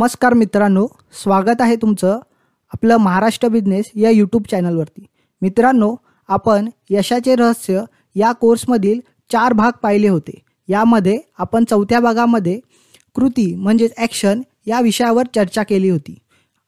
नमस्कार मित्रांनो स्वागत आहे तुमचं आपलं महाराष्ट्र बिझनेस या यूट्यूब चॅनलवरती मित्रांनो आपण यशाचे रहस्य या कोर्समधील चार भाग पाहिले होते यामध्ये आपण चौथ्या भागामध्ये कृती म्हणजेच ॲक्शन या विषयावर चर्चा केली होती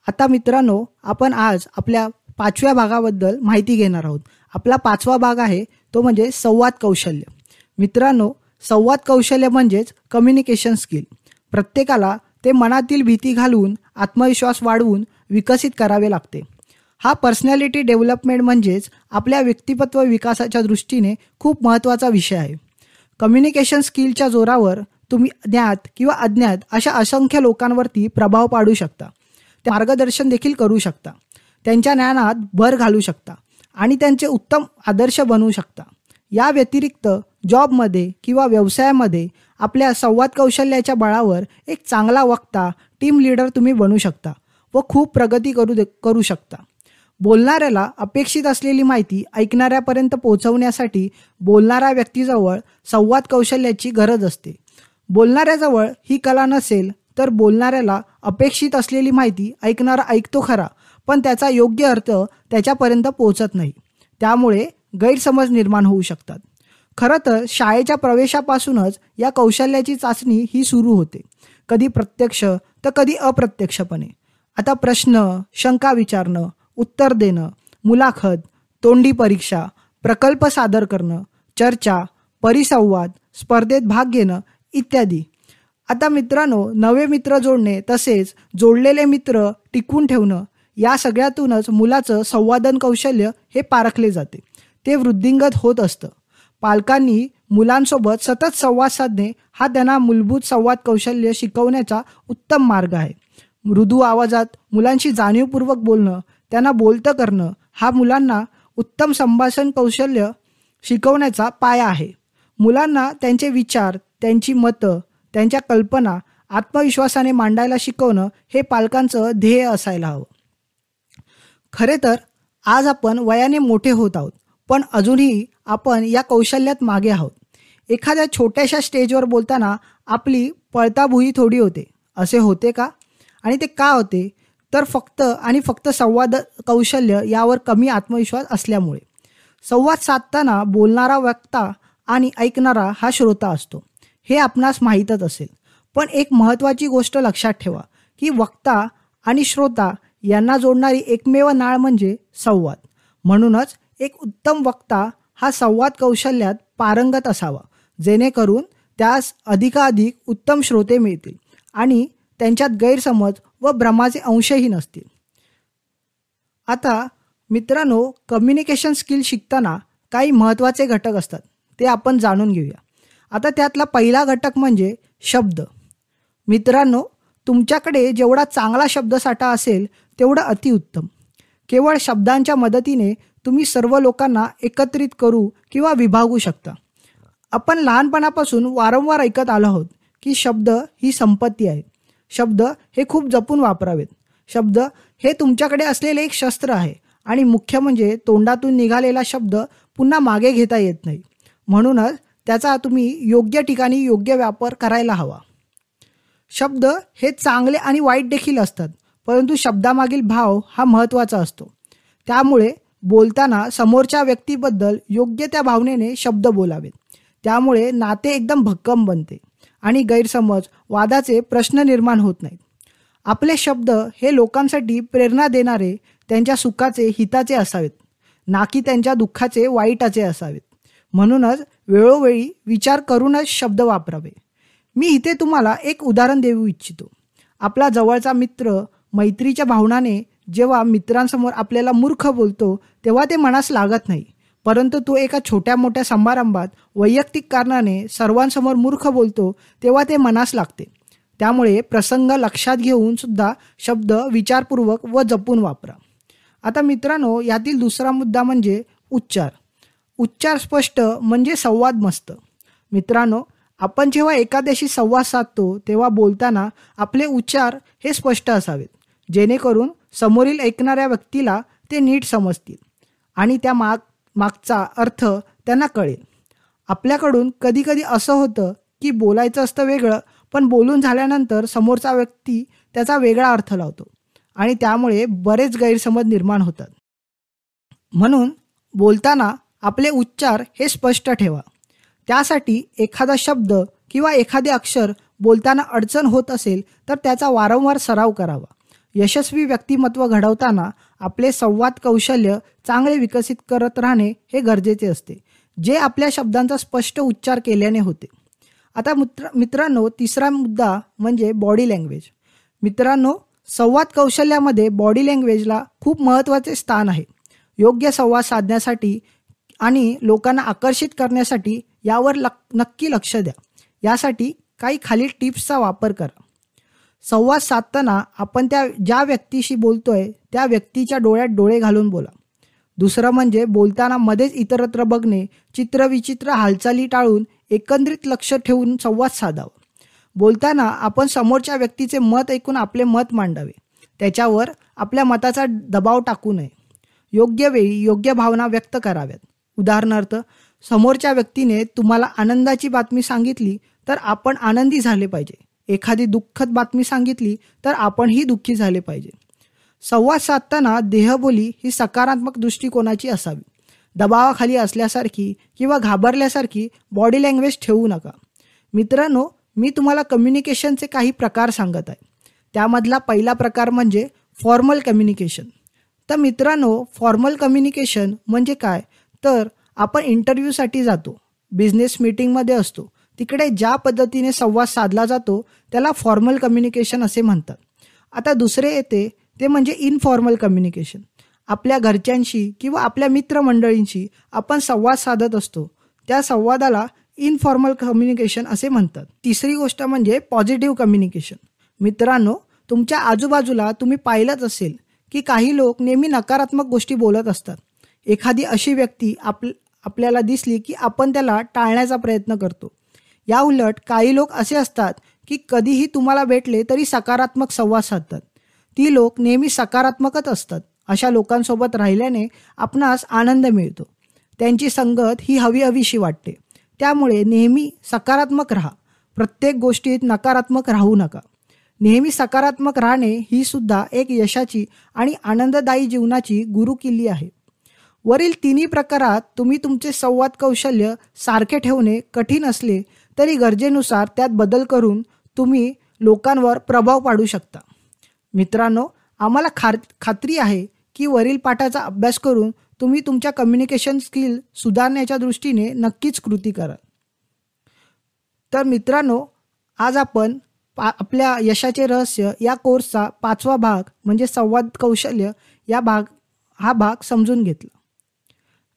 आता मित्रांनो आपण आज आपल्या पाचव्या भागाबद्दल माहिती घेणार आहोत आपला पाचवा भाग आहे तो म्हणजे संवाद कौशल्य मित्रांनो संवाद कौशल्य म्हणजेच कम्युनिकेशन स्किल प्रत्येकाला ते मनातील भीती घालून आत्मविश्वास वाढवून विकसित करावे लागते हा पर्सनॅलिटी डेव्हलपमेंट म्हणजेच आपल्या व्यक्तिमत्व विकासाच्या दृष्टीने खूप महत्त्वाचा विषय आहे कम्युनिकेशन स्किलच्या जोरावर तुम्ही ज्ञात किंवा अज्ञात अशा असंख्य लोकांवरती प्रभाव पाडू शकता ते मार्गदर्शन देखील करू शकता त्यांच्या ज्ञानात भर घालू शकता आणि त्यांचे उत्तम आदर्श बनवू शकता या व्यतिरिक्त जॉबमध्ये किंवा व्यवसायामध्ये आपल्या संवाद कौशल्याच्या बळावर एक चांगला वक्ता टीम लीडर तुम्ही बनू शकता व खूप प्रगती करू दे करू शकता बोलणाऱ्याला अपेक्षित असलेली माहिती ऐकणाऱ्यापर्यंत पोहोचवण्यासाठी बोलणाऱ्या व्यक्तीजवळ संवाद कौशल्याची गरज असते बोलणाऱ्याजवळ ही कला नसेल तर बोलणाऱ्याला अपेक्षित असलेली माहिती ऐकणारा ऐकतो खरा पण त्याचा योग्य अर्थ त्याच्यापर्यंत पोहोचत नाही त्यामुळे गैरसमज निर्माण होऊ शकतात खरं तर शाळेच्या प्रवेशापासूनच या कौशल्याची चाचणी ही सुरू होते कधी प्रत्यक्ष तर कधी अप्रत्यक्षपणे आता प्रश्न शंका विचारणं उत्तर देणं मुलाखत तोंडी परीक्षा प्रकल्प सादर करणं चर्चा परिसंवाद स्पर्धेत भाग घेणं इत्यादी आता मित्रांनो नवे मित्र जोडणे तसेच जोडलेले मित्र टिकून ठेवणं या सगळ्यातूनच मुलाचं संवादन कौशल्य हे पारखले जाते ते वृद्धिंगत होत असतं पालकांनी मुलांसोबत सतत संवाद साधणे हा त्यांना मूलभूत संवाद कौशल्य शिकवण्याचा उत्तम मार्ग आहे मृदू आवाजात मुलांशी जाणीवपूर्वक बोलणं त्यांना बोलतं करणं हा मुलांना उत्तम संभाषण कौशल्य शिकवण्याचा पाया आहे मुलांना त्यांचे विचार त्यांची मतं त्यांच्या कल्पना आत्मविश्वासाने मांडायला शिकवणं हे पालकांचं ध्येय असायला हवं खरे तर आज आपण वयाने मोठे होत आहोत पण अजूनही आपण या कौशल्यात मागे आहोत एखाद्या छोट्याशा स्टेजवर बोलताना आपली पळताभुई थोडी होते असे होते का आणि ते का होते तर फक्त आणि फक्त संवाद कौशल्य यावर कमी आत्मविश्वास असल्यामुळे संवाद साधताना बोलणारा वक्ता आणि ऐकणारा हा श्रोता असतो हे आपणास माहीतच असेल पण एक महत्त्वाची गोष्ट लक्षात ठेवा की वक्ता आणि श्रोता यांना जोडणारी एकमेव नाळ म्हणजे संवाद म्हणूनच एक उत्तम वक्ता हा संवाद कौशल्यात पारंगत असावा जेणेकरून त्यास अधिकाधिक उत्तम श्रोते मिळतील आणि त्यांच्यात गैरसमज व भ्रमाचे अंशही नसतील आता मित्रांनो कम्युनिकेशन स्किल शिकताना काही महत्त्वाचे घटक असतात ते आपण जाणून घेऊया आता त्यातला पहिला घटक म्हणजे शब्द मित्रांनो तुमच्याकडे जेवढा चांगला शब्दसाठा असेल तेवढं अतिउत्तम केवळ शब्दांच्या मदतीने तुम्ही सर्व लोकांना एकत्रित करू किंवा विभागू शकता आपण लहानपणापासून वारंवार ऐकत आलो आहोत की शब्द ही संपत्ती आहे शब्द हे खूप जपून वापरावेत शब्द हे तुमच्याकडे असलेले एक शस्त्र आहे आणि मुख्य म्हणजे तोंडातून निघालेला शब्द पुन्हा मागे घेता येत नाही म्हणूनच त्याचा तुम्ही योग्य ठिकाणी योग्य व्यापार करायला हवा शब्द हे चांगले आणि वाईट देखील असतात परंतु शब्दामागील भाव हा महत्त्वाचा असतो त्यामुळे बोलताना समोरच्या व्यक्तीबद्दल योग्य त्या भावनेने शब्द बोलावेत त्यामुळे नाते एकदम भक्कम बनते आणि गैरसमज वादाचे प्रश्न निर्माण होत नाहीत आपले शब्द हे लोकांसाठी प्रेरणा देणारे त्यांच्या सुखाचे हिताचे असावेत ना की त्यांच्या दुःखाचे वाईटाचे असावेत म्हणूनच वेळोवेळी विचार करूनच शब्द वापरावे मी इथे तुम्हाला एक उदाहरण देऊ इच्छितो आपला जवळचा मित्र मैत्रीच्या भावनाने जेव्हा मित्रांसमोर आपल्याला मूर्ख बोलतो तेव्हा ते मनास लागत नाही परंतु तो एका छोट्या मोठ्या समारंभात वैयक्तिक कारणाने सर्वांसमोर मूर्ख बोलतो तेव्हा ते मनास लागते त्यामुळे प्रसंग लक्षात घेऊन सुद्धा शब्द विचारपूर्वक व जपून वापरा आता मित्रांनो यातील दुसरा मुद्दा म्हणजे उच्चार उच्चार स्पष्ट म्हणजे संवाद मस्त मित्रांनो आपण जेव्हा एखाद्याशी संवाद साधतो तेव्हा बोलताना आपले उच्चार हे स्पष्ट असावेत जेणेकरून समोरील ऐकणाऱ्या व्यक्तीला ते नीट समजतील आणि त्या माग मागचा अर्थ त्यांना कळेल आपल्याकडून कधीकधी असं होतं की बोलायचं असतं वेगळं पण बोलून झाल्यानंतर समोरचा व्यक्ती त्याचा वेगळा अर्थ लावतो आणि त्यामुळे बरेच गैरसमज निर्माण होतात म्हणून बोलताना आपले उच्चार हे स्पष्ट ठेवा त्यासाठी एखादा शब्द किंवा एखादे अक्षर बोलताना अडचण होत असेल तर त्याचा वारंवार सराव करावा यशस्वी व्यक्तिमत्व घडवताना आपले संवाद कौशल्य चांगले विकसित करत राहणे हे गरजेचे असते जे आपल्या शब्दांचा स्पष्ट उच्चार केल्याने होते आता मित्र मित्रांनो तिसरा मुद्दा म्हणजे बॉडी लँग्वेज मित्रांनो संवाद कौशल्यामध्ये बॉडी लँग्वेजला खूप महत्त्वाचे स्थान आहे योग्य संवाद साधण्यासाठी आणि लोकांना आकर्षित करण्यासाठी यावर लक नक्की लक्ष द्या यासाठी काही खाली टिप्सचा वापर करा संवाद साधताना आपण त्या ज्या व्यक्तीशी बोलतोय त्या व्यक्तीच्या डोळ्यात डोळे घालून बोला दुसरं म्हणजे बोलताना मध्येच इतरत्र बघणे चित्रविचित्र हालचाली टाळून एकंदरीत लक्ष ठेवून संवाद साधावा बोलताना आपण समोरच्या व्यक्तीचे मत ऐकून आपले मत मांडावे त्याच्यावर आपल्या मताचा दबाव टाकू नये योग्य वेळी योग्य भावना व्यक्त कराव्यात उदाहरणार्थ समोरच्या व्यक्तीने तुम्हाला आनंदाची बातमी सांगितली तर आपण आनंदी झाले पाहिजे एखादी दुःखद बातमी सांगितली तर आपणही दुःखी झाले पाहिजे संवाद साधताना देहबोली ही सकारात्मक दृष्टिकोनाची असावी दबावाखाली असल्यासारखी किंवा घाबरल्यासारखी बॉडी लँग्वेज ठेवू नका मित्रांनो मी तुम्हाला कम्युनिकेशनचे काही प्रकार सांगत आहे त्यामधला पहिला प्रकार म्हणजे फॉर्मल कम्युनिकेशन तर मित्रांनो फॉर्मल कम्युनिकेशन म्हणजे काय तर आपण इंटरव्ह्यूसाठी जातो बिझनेस मीटिंगमध्ये असतो तिकडे ज्या पद्धतीने संवाद साधला जातो त्याला फॉर्मल कम्युनिकेशन असे म्हणतात आता दुसरे येते ते म्हणजे इनफॉर्मल कम्युनिकेशन आपल्या घरच्यांशी किंवा आपल्या मित्रमंडळींशी आपण संवाद साधत असतो त्या संवादाला इनफॉर्मल कम्युनिकेशन असे म्हणतात तिसरी गोष्ट म्हणजे पॉझिटिव्ह कम्युनिकेशन मित्रांनो तुमच्या आजूबाजूला तुम्ही पाहिलंच असेल की काही लोक नेहमी नकारात्मक गोष्टी बोलत असतात एखादी अशी व्यक्ती आप आपल्याला दिसली की आपण त्याला टाळण्याचा प्रयत्न करतो या उलट काही लोक असे असतात की कधीही तुम्हाला भेटले तरी सकारात्मक संवाद साधतात ती लोक नेहमी सकारात्मकच असतात अशा लोकांसोबत राहिल्याने आपणास आनंद मिळतो त्यांची संगत ही हवी हवीशी वाटते त्यामुळे नेहमी सकारात्मक राहा प्रत्येक गोष्टीत नकारात्मक राहू नका नेहमी सकारात्मक राहणे ही सुद्धा एक यशाची आणि आनंददायी जीवनाची गुरुकिल्ली आहे वरील तिन्ही प्रकारात तुम्ही तुमचे संवाद कौशल्य सारखे ठेवणे कठीण असले तरी गरजेनुसार त्यात बदल करून तुम्ही लोकांवर प्रभाव पाडू शकता मित्रांनो आम्हाला खार खात्री आहे की वरील पाठाचा अभ्यास करून तुम्ही तुमच्या कम्युनिकेशन स्किल सुधारण्याच्या दृष्टीने नक्कीच कृती कराल तर मित्रांनो आज आपण पा आपल्या यशाचे रहस्य या कोर्सचा पाचवा भाग म्हणजे संवाद कौशल्य या भाग हा भाग समजून घेतला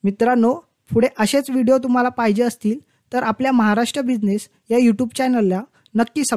मित्रांनो पुढे असेच व्हिडिओ तुम्हाला पाहिजे असतील तर आपल्या महाराष्ट्र बिझनेस या यूट्यूब चॅनलला नक्की सब